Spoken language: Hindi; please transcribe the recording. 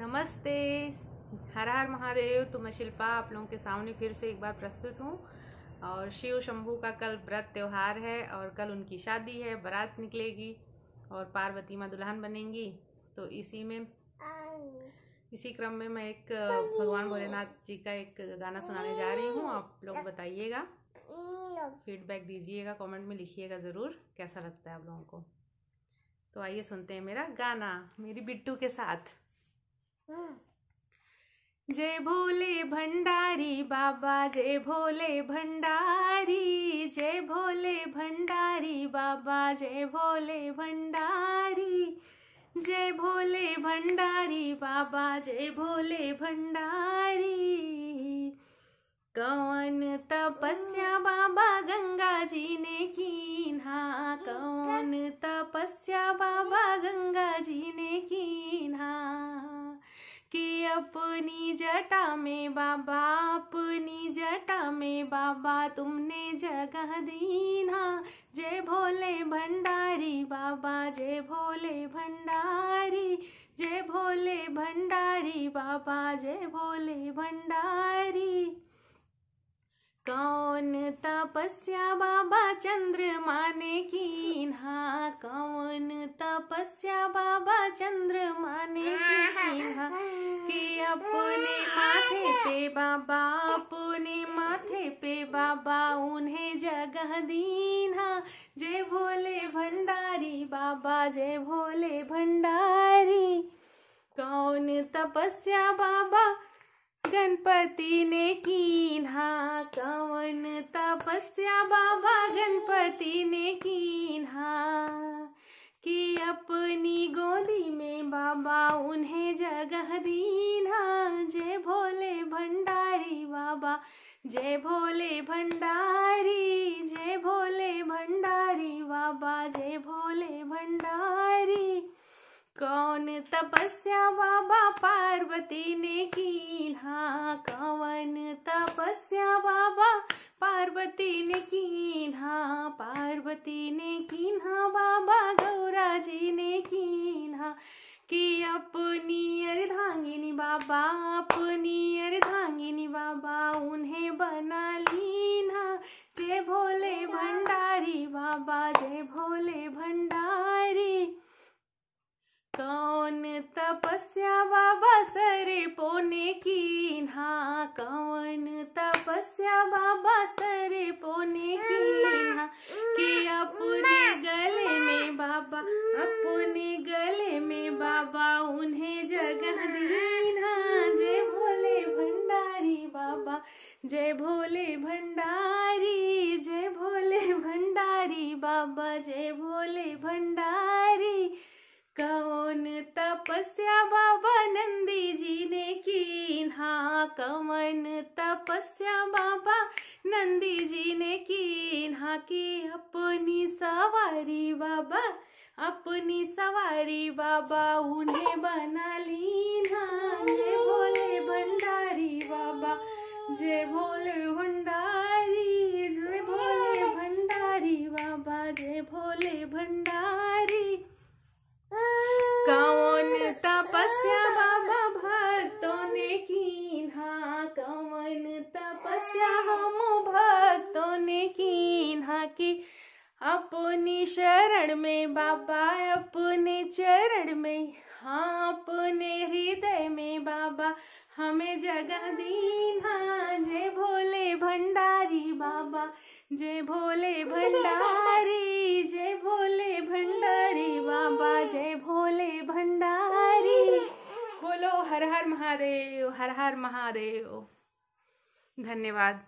नमस्ते हर हर महादेव तो मैं शिल्पा आप लोगों के सामने फिर से एक बार प्रस्तुत हूँ और शिव शंभू का कल व्रत त्यौहार है और कल उनकी शादी है बारात निकलेगी और पार्वती माँ दुल्हन बनेंगी तो इसी में इसी क्रम में मैं एक भगवान भोलेनाथ जी का एक गाना सुनाने जा रही हूँ आप लोग बताइएगा फीडबैक दीजिएगा कमेंट में लिखिएगा ज़रूर कैसा लगता है आप लोगों को तो आइए सुनते हैं मेरा गाना मेरी बिट्टू के साथ हम्म। जय भोले भंडारी बाबा जय भोले भंडारी जय भोले भंडारी बाबा जय भोले भंडारी जय भोले भंडारी बाबा जय भोले भंडारी कौन तपस्या बाबा गंगा जी ने की ना कौन तपस्या बाबा गंगा जी ने की ना कि अपनी जटा में बाबा अपनी जटा में बाबा तुमने जगह दीना जय भोले भंडारी बाबा जय भोले भंडारी जय भोले भंडारी बाबा जय भोले भंडारी कौन तपस्या बाबा चंद्रमा ने की कौन तपस्या बाबा चंद्रमा ने अपने माथे पे बाबा अपने माथे पे बाबा उन्हें जगह दीना जय भोले भंडारी बाबा जय भोले भंडारी कौन तपस्या बाबा गणपति ने की हाँ कौन तपस्या बाबा गणपति ने की हाँ कि अपनी गोदी में बाबा उन्हें जगह दीना जय भोले भंडारी बाबा जय भोले भंडारी जय भोले भंडारी बाबा जय भोले भंडारी कौन तपस्या बाबा पार्वती ने की ना कौन तपस्या बाबा पार्वती ने की ना पार्वती ने की ना बाबा गौरा कि अपनी अर्धांगिनी बाबा अपनी अर्धांगिनी बाबा उन्हें बना लीना जय भोले भंडारी बाबा जय भोले भंडारी कौन तपस्या बाबा सरे पोने की ना कौन तपस्या बाबा सरे पोने की ना कि अपने गले में बाबा अपने गले में बाबा उन्हें जगह देना हाँ, जय भोले भंडारी बाबा जय भोले भंडारी जय भोले भंडारी बाबा जय भोले भंडारी कौन तपस्या बाबा नंदी जी ने की हाँ कवन तपस्या बाबा नंदी जी ने की सिन्हा की अपनी सवारी बाबा अपनी सवारी बाबा उन्हें बना लीना जय भोले भंडारी बाबा जय भोले भंडारी जय भोले भंडारी बाबा जय भोले भंडारी कौन तपस्या बाबा भक्तों ने की अपनी शरण में बाबा अपने चरण में हाँ अपने हृदय में बाबा हमें जगह दीना हाँ, जय भोले भंडारी बाबा जय भोले भंडारी जय भोले भंडारी बाबा जय भोले भंडारी बोलो हर हर महादेव हर हर महादेव धन्यवाद